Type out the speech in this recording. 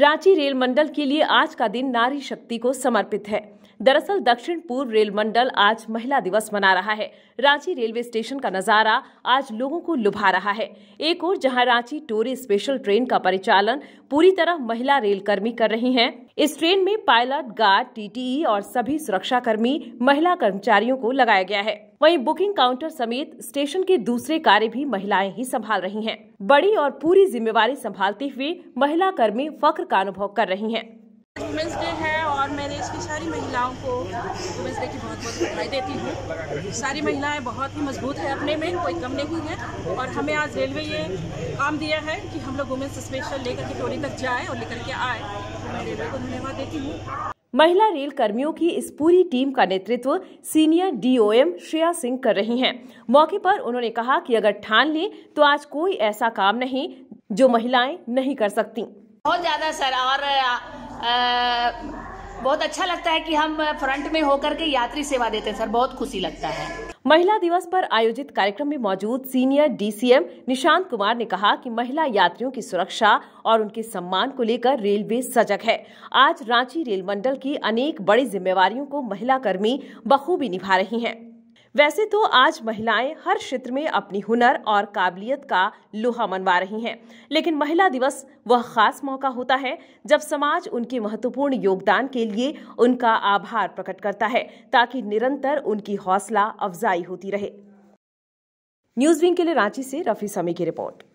Ranchi rail मंडल के लिए आज का दिन नारी शक्ति को समर्पित है दरअसल दक्षिण पूर्व रेल मंडल आज महिला दिवस मना रहा है रांची रेलवे स्टेशन का नजारा आज लोगों को लुभा रहा है एक और जहां रांची टोरी स्पेशल ट्रेन का परिचालन पूरी तरह महिला रेल कर्मी कर रही हैं इस ट्रेन में पायलट गार्ड टीटीई और सभी सुरक्षा कर्मी महिला कर्मचारियों को लगाया गया है वहीं बुकिंग काउंटर समेत स्टेशन के दूसरे कार्य भी महिलाएं ही संभाल रही हैं बड़ी और पूरी जिम्मेवारी संभालते हुए महिला कर्मी फक्र का अनुभव कर रही हैं वुमेंस डे है और मैंने इसकी सारी महिलाओं को वुमेंस डे की बहुत बहुत बधाई देती हूँ सारी महिलाएं बहुत ही मजबूत है अपने में कोई कम नहीं है और हमें आज रेलवे ये काम दिया है कि हम लोग वुमेंस स्पेशल लेकर के टोरी तक जाए और लेकर के आए तो मैं रेलवे को धन्यवाद देती हूँ महिला रेल कर्मियों की इस पूरी टीम का नेतृत्व सीनियर डीओएम श्रेया सिंह कर रही हैं। मौके पर उन्होंने कहा कि अगर ठान लें तो आज कोई ऐसा काम नहीं जो महिलाएं नहीं कर सकती बहुत ज्यादा सर और बहुत अच्छा लगता है कि हम फ्रंट में होकर के यात्री सेवा देते हैं सर बहुत खुशी लगता है महिला दिवस पर आयोजित कार्यक्रम में मौजूद सीनियर डीसीएम निशांत कुमार ने कहा कि महिला यात्रियों की सुरक्षा और उनके सम्मान को लेकर रेलवे सजग है आज रांची रेल मंडल की अनेक बड़ी जिम्मेवारियों को महिला कर्मी बखूबी निभा रही हैं। वैसे तो आज महिलाएं हर क्षेत्र में अपनी हुनर और काबिलियत का लोहा मनवा रही हैं लेकिन महिला दिवस वह खास मौका होता है जब समाज उनके महत्वपूर्ण योगदान के लिए उनका आभार प्रकट करता है ताकि निरंतर उनकी हौसला अफजाई होती रहे न्यूज विंग के लिए रांची से रफी समी की रिपोर्ट